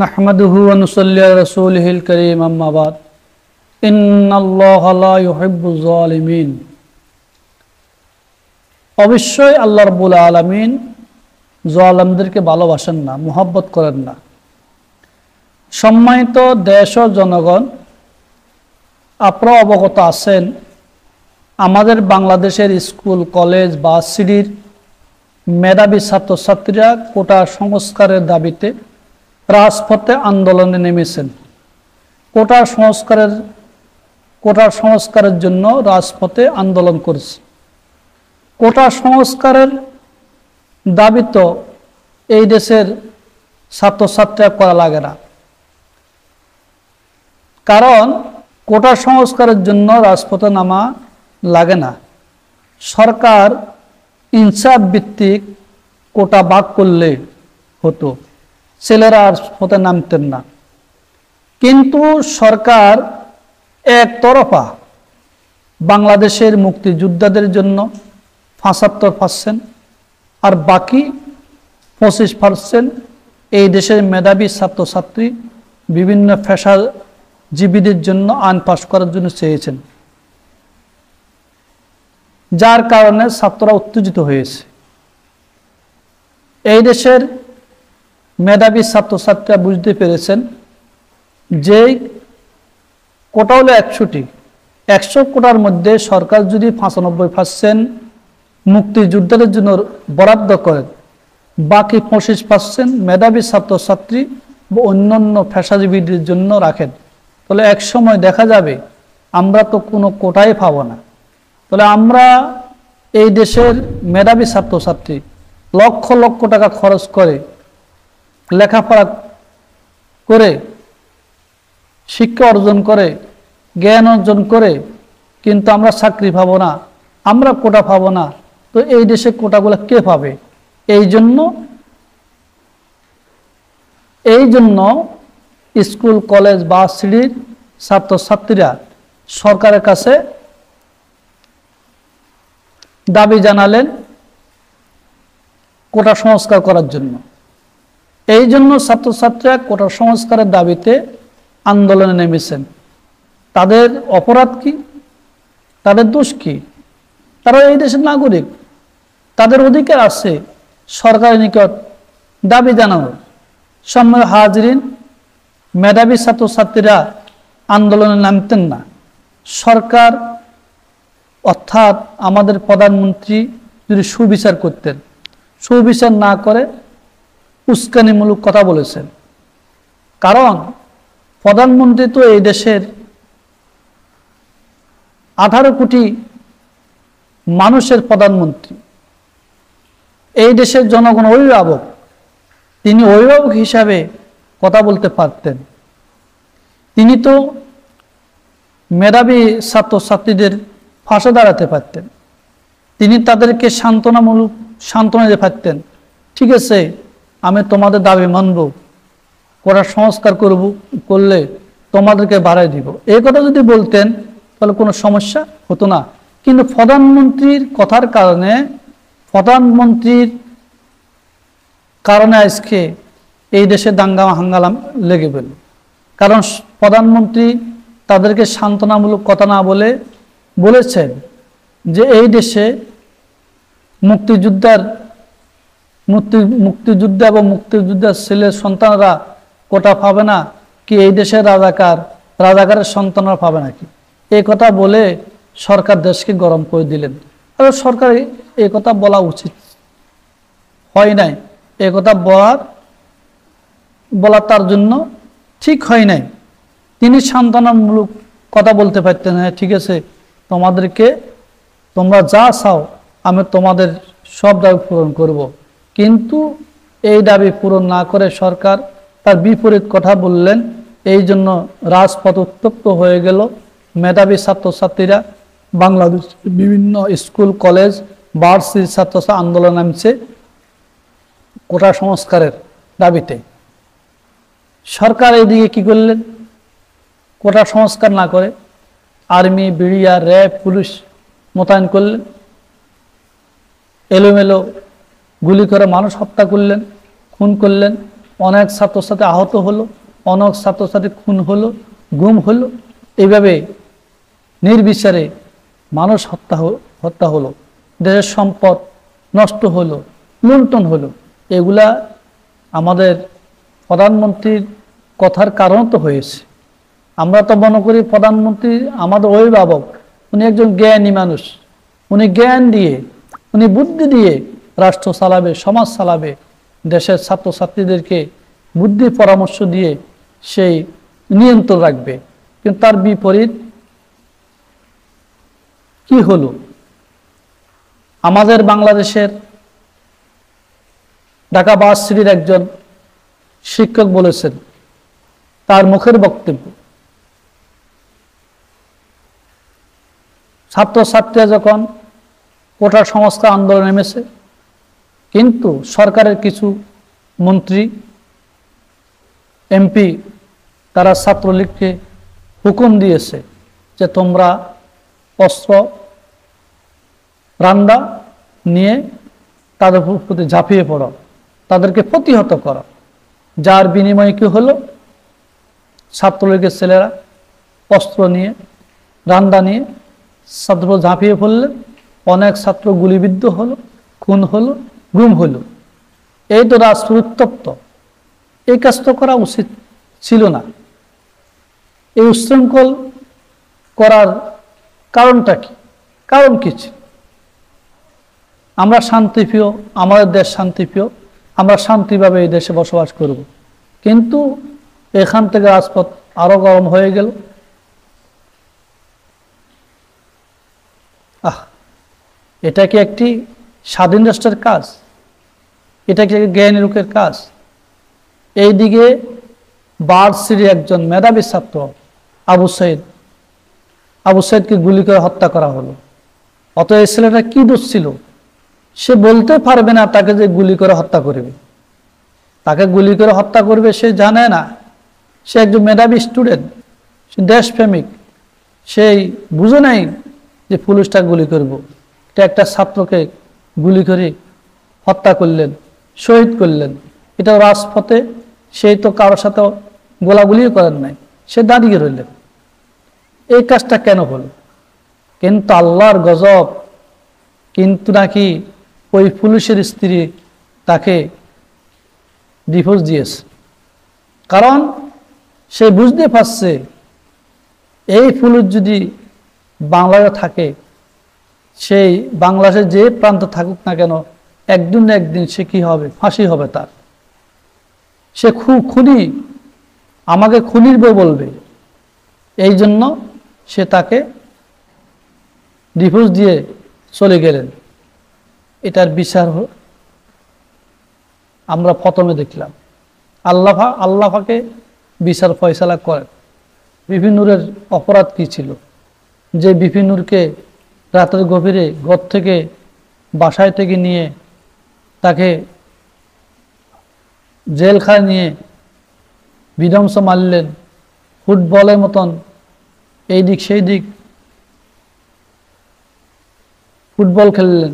نحمده ونصلي على رسوله الكريم اما بعد ان الله لا يحب الظالمين অবশ্যই আল্লাহ রাব্বুল আলামিন জালিমদেরকে ভালোবাসেন না মোহাব্বত করেন না সম্মানিত দেশ ও জনগণ আপনারা অবগত আছেন আমাদের বাংলাদেশের স্কুল কলেজ বা সিডির মেধাবী ছাত্রছাত্রীরা কোটা সংস্কারের দাবিতে রাজপথে আন্দোলনে নেমেছেন কোটা সংস্কারের কোটা সংস্কারের জন্য রাজপথে আন্দোলন করেছে কোটা সংস্কারের দাবি তো এই দেশের ছাত্রছাত্রীরা করা লাগে না কারণ কোটা সংস্কারের জন্য রাজপথে নামা লাগে না সরকার ইনসাফ ভিত্তিক কোটা বাক করলে হতো ছেলেরা আর হতে নামতেন না কিন্তু সরকার একতরফা বাংলাদেশের মুক্তিযোদ্ধাদের জন্য পঁচাত্তর পার্সেন্ট আর বাকি পঁচিশ পার্সেন্ট এই দেশের মেধাবী ছাত্রছাত্রী বিভিন্ন পেশাজীবীদের জন্য আইন পাশ করার জন্য চেয়েছেন যার কারণে ছাত্ররা উত্তেজিত হয়েছে এই দেশের মেধাবী ছাত্রছাত্রীরা বুঝতে পেরেছেন যে কোটা হলো একশোটি একশো কোটার মধ্যে সরকার যদি পাঁচানব্বই পার্সেন্ট মুক্তিযোদ্ধাদের জন্য বরাদ্দ করেন বাকি পঁচিশ পার্সেন্ট মেধাবী ছাত্রছাত্রী বা অন্যান্য পেশাজীবীদের জন্য রাখেন তাহলে এক সময় দেখা যাবে আমরা তো কোনো কোটাই পাব না তাহলে আমরা এই দেশের মেধাবী ছাত্রছাত্রী লক্ষ লক্ষ টাকা খরচ করে লেখাপড়া করে শিক্ষা অর্জন করে জ্ঞান অর্জন করে কিন্তু আমরা চাকরি পাবো না আমরা কোটা পাবো না তো এই দেশে কোটাগুলো কে পাবে এই জন্য এই জন্য স্কুল কলেজ বা শ্রেণীর ছাত্রছাত্রীরা সরকারের কাছে দাবি জানালেন কোটা সংস্কার করার জন্য এই জন্য ছাত্রছাত্রীরা কোটা সংস্কারের দাবিতে আন্দোলনে নেমেছেন তাদের অপরাধ কি তাদের দোষ কি তারা এই দেশের নাগরিক তাদের অধিকার আছে সরকারের নিকট দাবি জানানোর সম্মেলন হাজরিন মেধাবী ছাত্রছাত্রীরা আন্দোলনে নামতেন না সরকার অর্থাৎ আমাদের প্রধানমন্ত্রী যদি সুবিচার করতেন সুবিচার না করে উস্কানিমূলক কথা বলেছেন কারণ প্রধানমন্ত্রী তো এই দেশের আঠারো কোটি মানুষের প্রধানমন্ত্রী এই দেশের জনগণ অভিভাবক তিনি অভিভাবক হিসাবে কথা বলতে পারতেন তিনি তো মেধাবী ছাত্রছাত্রীদের ফাঁসে দাঁড়াতে পারতেন তিনি তাদেরকে সান্ত্বনামূলক সান্ত্বনা দিতে পারতেন ঠিক আছে আমি তোমাদের দাবি মানব করার সংস্কার করব করলে তোমাদেরকে বাড়াই দিব এই কথা যদি বলতেন তাহলে কোনো সমস্যা হতো না কিন্তু প্রধানমন্ত্রীর কথার কারণে প্রধানমন্ত্রীর কারণে আজকে এই দেশে দাঙ্গা হাঙ্গালাম লেগে পেল কারণ প্রধানমন্ত্রী তাদেরকে সান্ত্বনামূলক কথা না বলে বলেছেন যে এই দেশে মুক্তিযোদ্ধার মুক্তি মুক্তিযুদ্ধে এবং মুক্তিযুদ্ধের ছেলে সন্তানরা কোটা পাবে না কি এই দেশের রাজাকার রাজাকারের সন্তানরা পাবে নাকি এই কথা বলে সরকার দেশকে গরম করে দিলেন আর সরকারি এই কথা বলা উচিত হয় নাই এ কথা বলার বলা তার জন্য ঠিক হয় নাই তিনি সান্ত্বনামূলক কথা বলতে পারতেন হ্যাঁ ঠিক আছে তোমাদেরকে তোমরা যা চাও আমি তোমাদের সব দাবি পূরণ করবো কিন্তু এই দাবি পূরণ না করে সরকার তার বিপরীত কথা বললেন এই জন্য রাজপথ উত্তপ্ত হয়ে গেল মেধাবী ছাত্রছাত্রীরা বাংলাদেশ বিভিন্ন স্কুল কলেজ বার্ষিক ছাত্র আন্দোলন নামছে কোটা সংস্কারের দাবিতে সরকার এইদিকে কি করলেন কোটা সংস্কার না করে আর্মি বিড়িয়া র্যাব পুলিশ মোতায়েন করলেন এলোমেলো গুলি করে মানুষ হত্যা করলেন খুন করলেন অনেক সাথে আহত হলো অনেক সাথে খুন হলো গুম হলো এইভাবে নির্বিচারে মানুষ হত্যা হত্যা হলো দেশের সম্পদ নষ্ট হলো লুণ্ঠন হলো এগুলা আমাদের প্রধানমন্ত্রীর কথার কারণ তো হয়েছে আমরা তো মনে করি প্রধানমন্ত্রী আমাদের অভিভাবক উনি একজন জ্ঞানী মানুষ উনি জ্ঞান দিয়ে উনি বুদ্ধি দিয়ে রাষ্ট্র চালাবে সমাজ চালাবে দেশের ছাত্রছাত্রীদেরকে বুদ্ধি পরামর্শ দিয়ে সেই নিয়ন্ত্রণ রাখবে কিন্তু তার বিপরীত কি হলো আমাদের বাংলাদেশের ঢাকা বাসশ্রীর একজন শিক্ষক বলেছেন তার মুখের বক্তব্য ছাত্রছাত্রীরা যখন কোটা সংস্থা আন্দোলন নেমেছে কিন্তু সরকারের কিছু মন্ত্রী এমপি তারা ছাত্রলীগকে হুকুম দিয়েছে যে তোমরা অস্ত্র রান্দা নিয়ে তাদের প্রতি ঝাঁপিয়ে পড়ো তাদেরকে প্রতিহত করো যার বিনিময়ে কী হলো ছাত্রলীগের ছেলেরা অস্ত্র নিয়ে রান্দা নিয়ে ছাত্র ঝাঁপিয়ে পড়লেন অনেক ছাত্র গুলিবিদ্ধ হলো খুন হলো গুম হলো এই তো রাষ্ট্র উত্তপ্ত এই কাজ তো করা উচিত ছিল না এই উশৃঙ্খল করার কারণটা কি কারণ কি ছিল আমরা শান্তিপ্রিয় আমাদের দেশ শান্তিপ্রিয় আমরা শান্তিভাবে এই দেশে বসবাস করব কিন্তু এখান থেকে রাজপথ আরও গরম হয়ে গেল আহ এটা কি একটি স্বাধীন রাষ্ট্রের কাজ কি জ্ঞানী লোকের কাজ এইদিকে বার্সির একজন মেধাবী ছাত্র আবু সৈদ আবু সৈদকে গুলি করে হত্যা করা হলো অত এই ছেলেটা কী দোষ ছিল সে বলতে পারবে না তাকে যে গুলি করে হত্যা করবে তাকে গুলি করে হত্যা করবে সে জানে না সে একজন মেধাবী স্টুডেন্ট সে দেশপ্রেমিক সেই বুঝে নাই যে পুলিশটা গুলি করব এটা একটা ছাত্রকে গুলি করে হত্যা করলেন শহীদ করলেন এটা রাজপথে সে তো কারোর সাথে গোলাগুলিও করেন নাই সে দাঁড়িয়ে রইলেন এই কাজটা কেন হল কিন্তু আল্লাহর গজব কিন্তু নাকি ওই পুলিশের স্ত্রী তাকে ডিভোর্স দিয়েছে কারণ সে বুঝতে পারছে এই পুলিশ যদি বাংলায় থাকে সেই বাংলাদেশের যে প্রান্ত থাকুক না কেন একদিন না একদিন সে কি হবে ফাঁসি হবে তার সে খু খুনি আমাকে খুনির বলবে এই জন্য সে তাকে ডিভোর্স দিয়ে চলে গেলেন এটার বিচার আমরা প্রথমে দেখলাম আল্লাফা আল্লাফাকে বিচার ফয়সালা করেন বিভিন্নের অপরাধ কি ছিল যে বিভিন্নকে রাতের গভীরে ঘর থেকে বাসায় থেকে নিয়ে তাকে জেলখায় নিয়ে বিধ্বংস মারলেন ফুটবলের মতন এই দিক সেই দিক ফুটবল খেললেন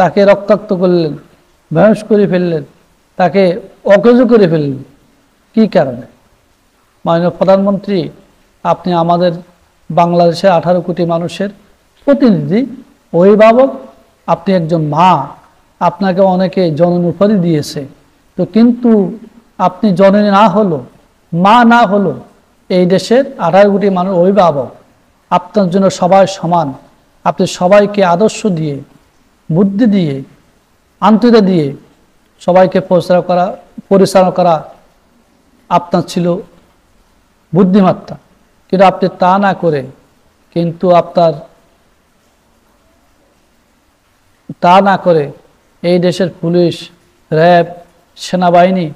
তাকে রক্তাক্ত করলেন ভয়স করে ফেললেন তাকে অকেজ করে ফেললেন কি কারণে মাননীয় প্রধানমন্ত্রী আপনি আমাদের বাংলাদেশের আঠারো কোটি মানুষের প্রতিনিধি অভিভাবক আপনি একজন মা আপনাকে অনেকে জনন উপাধি দিয়েছে তো কিন্তু আপনি জননী না হলো মা না হলো এই দেশের আঠারো কোটি মানুষ অভিভাবক আপনার জন্য সবাই সমান আপনি সবাইকে আদর্শ দিয়ে বুদ্ধি দিয়ে আন্তরিকতা দিয়ে সবাইকে প্রচার করা পরিচালনা করা আপনার ছিল বুদ্ধিমত্তা কিন্তু আপনি তা না করে কিন্তু আপনার তা না করে এই দেশের পুলিশ র্যাব সেনাবাহিনী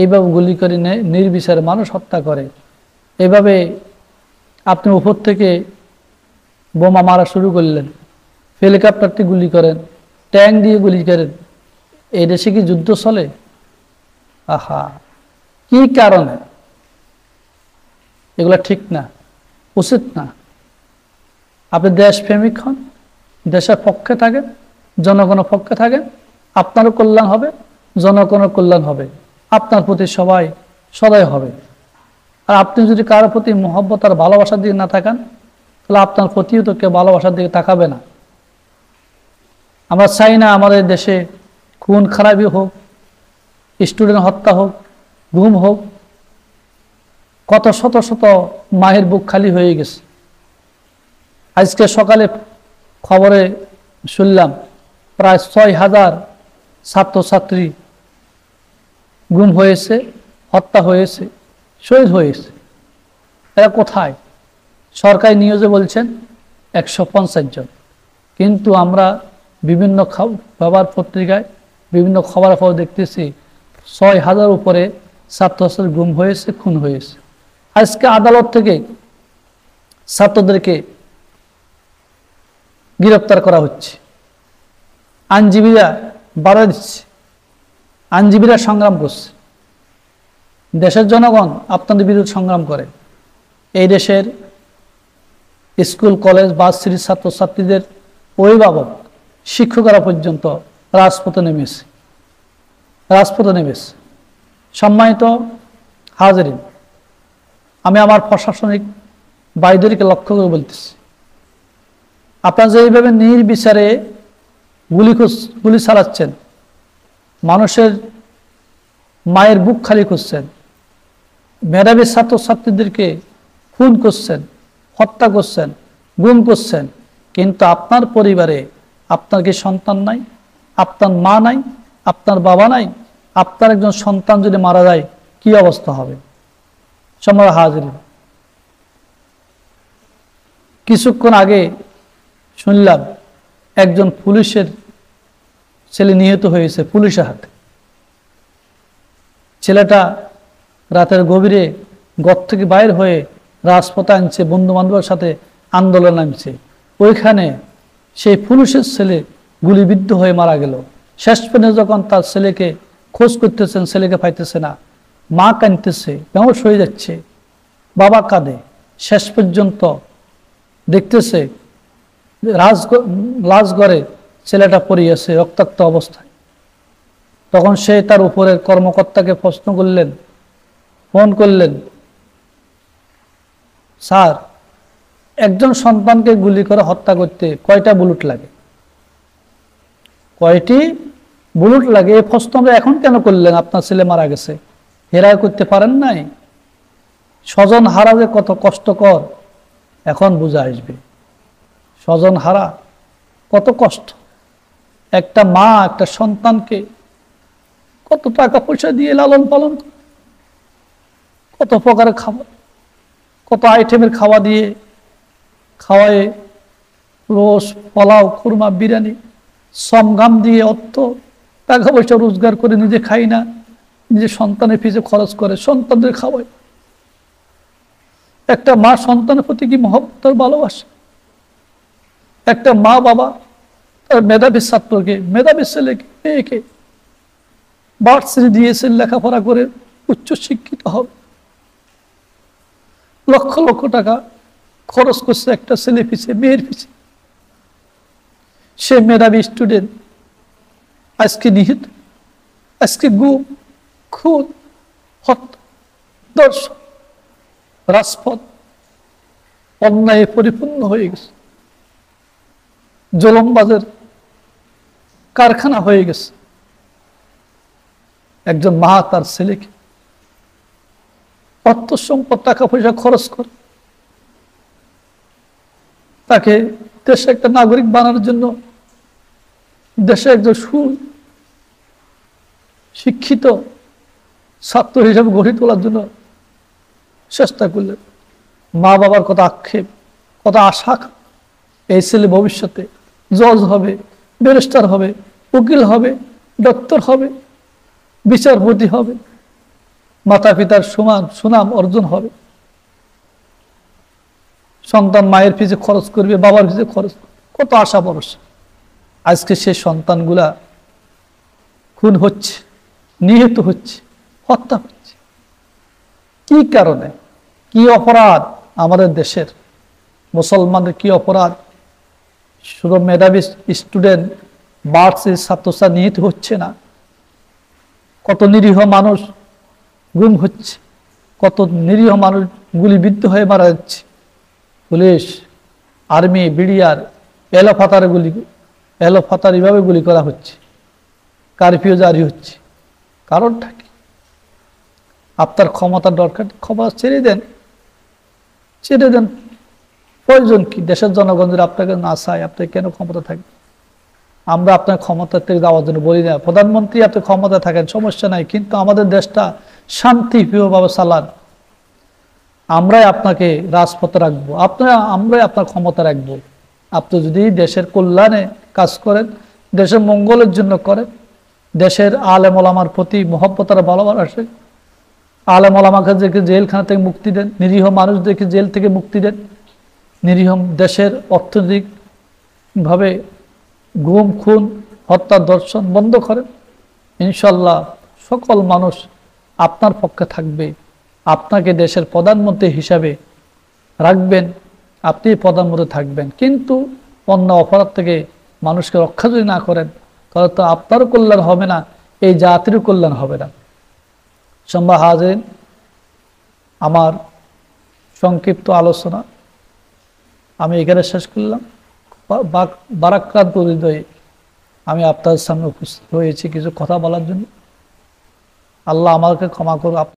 এইভাবে গুলি করে নির্বিচারে মানুষ হত্যা করে এভাবে আপনি উপর থেকে বোমা মারা শুরু করলেন হেলিকপ্টারটি গুলি করেন ট্যাঙ্ক দিয়ে গুলি করেন এই দেশে কি যুদ্ধ চলে আহা কি কারণে এগুলা ঠিক না উচিত না আপনি দেশপ্রেমিক হন দেশের পক্ষে থাকেন জনগণ পক্ষে থাকেন আপনারও কল্যাণ হবে জনগণের কল্যাণ হবে আপনার প্রতি সবাই সদয় হবে আর আপনি যদি কারোর প্রতি মহব্বত আর ভালোবাসার দিকে না থাকেন তাহলে আপনার প্রতিও তো কেউ ভালোবাসার দিকে তাকাবে না আমরা চাই না আমাদের দেশে খুন খারাপই হোক স্টুডেন্ট হত্যা হোক ঘুম হোক কত শত শত মায়ের বুক খালি হয়ে গেছে আজকে সকালে খবরে শুনলাম প্রায় ছয় হাজার ছাত্রছাত্রী গুম হয়েছে হত্যা হয়েছে শহীদ হয়েছে এরা কোথায় সরকারি নিউজে বলছেন একশো পঞ্চাশ জন কিন্তু আমরা বিভিন্ন খবর পত্রিকায় বিভিন্ন খবর খবর দেখতেছি ছয় হাজার উপরে ছাত্রছাত্রী গুম হয়েছে খুন হয়েছে আজকে আদালত থেকে ছাত্রদেরকে গ্রেপ্তার করা হচ্ছে আইনজীবীরা বাড়া দিচ্ছে আইনজীবীরা সংগ্রাম করছে দেশের জনগণ আপনাদের বিরুদ্ধে সংগ্রাম করে এই দেশের স্কুল কলেজ বা শ্রীর ছাত্রছাত্রীদের অভিভাবক শিক্ষকরা পর্যন্ত রাজপথে নেমেছে রাজপথে নেমেছে সম্মানিত হাজারিন আমি আমার প্রশাসনিক বাইদেরকে লক্ষ্য করে বলতেছি আপনারা যেভাবে নির্বিচারে গুলি গুলি চালাচ্ছেন মানুষের মায়ের বুক খালি করছেন মেধাবী ছাত্রছাত্রীদেরকে খুন করছেন হত্যা করছেন গুম করছেন কিন্তু আপনার পরিবারে আপনার কি সন্তান নাই আপনার মা নাই আপনার বাবা নাই আপনার একজন সন্তান যদি মারা যায় কি অবস্থা হবে সময় হাজির কিছুক্ষণ আগে শুনলাম একজন পুলিশের ছেলে নিহত হয়েছে পুলিশের হাতে ছেলেটা রাতের গভীরে গত থেকে বাইর হয়ে রাজপথে আনছে বন্ধু বান্ধবের সাথে আন্দোলন আনছে ওইখানে সেই পুলিশের ছেলে গুলিবিদ্ধ হয়ে মারা গেল শেষ পর্যন্ত যখন তার ছেলেকে খোঁজ করতেছেন ছেলেকে পাইতেছে না মা কানতেছে বেমস হয়ে যাচ্ছে বাবা কাঁদে শেষ পর্যন্ত দেখতেছে রাজ লাজঘরে ছেলেটা পড়িয়েছে রক্তাক্ত অবস্থায় তখন সে তার উপরের কর্মকর্তাকে প্রশ্ন করলেন ফোন করলেন স্যার একজন সন্তানকে গুলি করে হত্যা করতে কয়টা বুলুট লাগে কয়টি বুলুট লাগে এই প্রশ্ন আমরা এখন কেন করলেন আপনার ছেলে মারা গেছে হেরা করতে পারেন নাই স্বজন হারা যে কত কষ্টকর এখন বুঝা আসবে স্বজন হারা কত কষ্ট একটা মা একটা সন্তানকে কত টাকা পয়সা দিয়ে লালন পালন কত প্রকারের খাবার কত আইটেমের খাওয়া দিয়ে খাওয়ায়ে রোস পোলাও খুরমা বিরিয়ানি সমগাম দিয়ে অর্থ টাকা পয়সা রোজগার করে নিজে খাই না নিজে সন্তানের ফিজে খরচ করে সন্তানদের খাওয়ায় একটা মা সন্তানের প্রতি কি মহব্বত ভালোবাসে একটা মা বাবা তার মেধাবী ছাত্রকে মেধাবী ছেলেকে মেয়েকে বার্সিটি দিয়েছেন লেখাপড়া করে উচ্চ শিক্ষিত হবে লক্ষ লক্ষ টাকা খরচ করছে একটা ছেলে পিছিয়ে মেয়ের পিছিয়ে সে মেধাবী স্টুডেন্ট আজকে নিহিত আজকে গুম খুন হত দর্শন রাজপথ অন্যায় পরিপূর্ণ হয়ে গেছে জলমবাজের কারখানা হয়ে গেছে একজন মা তার ছেলেকে অর্থ সম্পদ টাকা পয়সা খরচ করে তাকে দেশে একটা নাগরিক বানানোর জন্য দেশে একজন সু শিক্ষিত ছাত্র হিসেবে গড়ে তোলার জন্য চেষ্টা করলেন মা বাবার কথা আক্ষেপ কথা আশা এই ছেলে ভবিষ্যতে জজ হবে ব্যারিস্টার হবে উকিল হবে ডক্টর হবে বিচারপতি হবে মাতা পিতার সমান সুনাম অর্জন হবে সন্তান মায়ের ফিজে খরচ করবে বাবার ফিজে খরচ কত আশা ভরসা আজকে সে সন্তানগুলা খুন হচ্ছে নিহত হচ্ছে হত্যা হচ্ছে কি কারণে কি অপরাধ আমাদের দেশের মুসলমানের কি অপরাধ শুধু মেধাবী স্টুডেন্ট বার্ডসের ছাত্রছা নিহিত হচ্ছে না কত নিরীহ মানুষ গুম হচ্ছে কত নিরীহ মানুষ গুলিবিদ্ধ হয়ে মারা যাচ্ছে পুলিশ আর্মি বিডিআর এলোফাতারে গুলি এলোফাতার এভাবে গুলি করা হচ্ছে কারফিউ জারি হচ্ছে কারণটা কি আপনার ক্ষমতার দরকার ক্ষমা ছেড়ে দেন ছেড়ে দেন প্রয়োজন কি দেশের জনগণের আপনাকে না চাই আপনি কেন ক্ষমতা থাকবে আমরা আপনার ক্ষমতার থেকে যাওয়ার জন্য বলি না প্রধানমন্ত্রী আপনি ক্ষমতা থাকেন সমস্যা নাই কিন্তু আমাদের দেশটা শান্তিপ্রিয়ভাবে চালান আমরাই আপনাকে রাজপথে রাখবো আপনার আমরাই আপনার ক্ষমতা রাখবো আপনি যদি দেশের কল্যাণে কাজ করেন দেশের মঙ্গলের জন্য করেন দেশের আলেমলামার প্রতি মহব্বতারা ভালোবাসে আলেমলামাকে জেলখানা থেকে মুক্তি দেন নিরীহ মানুষদেরকে জেল থেকে মুক্তি দেন নিরীহম দেশের অর্থনৈতিকভাবে গুম খুন হত্যা দর্শন বন্ধ করেন ইনশাল্লাহ সকল মানুষ আপনার পক্ষে থাকবে আপনাকে দেশের প্রধানমন্ত্রী হিসাবে রাখবেন আপনি প্রধানমন্ত্রী থাকবেন কিন্তু অন্য অপরাধ থেকে মানুষকে রক্ষা যদি না করেন তাহলে তো আপনারও কল্যাণ হবে না এই জাতির কল্যাণ হবে না সম্ভা হাজেন আমার সংক্ষিপ্ত আলোচনা আমি এখানে শেষ করলাম বারাক্রান্ত হৃদয়ে আমি আপনার সামনে উপস্থিত হয়েছি কিছু কথা বলার জন্য আল্লাহ আমাকে ক্ষমা করুন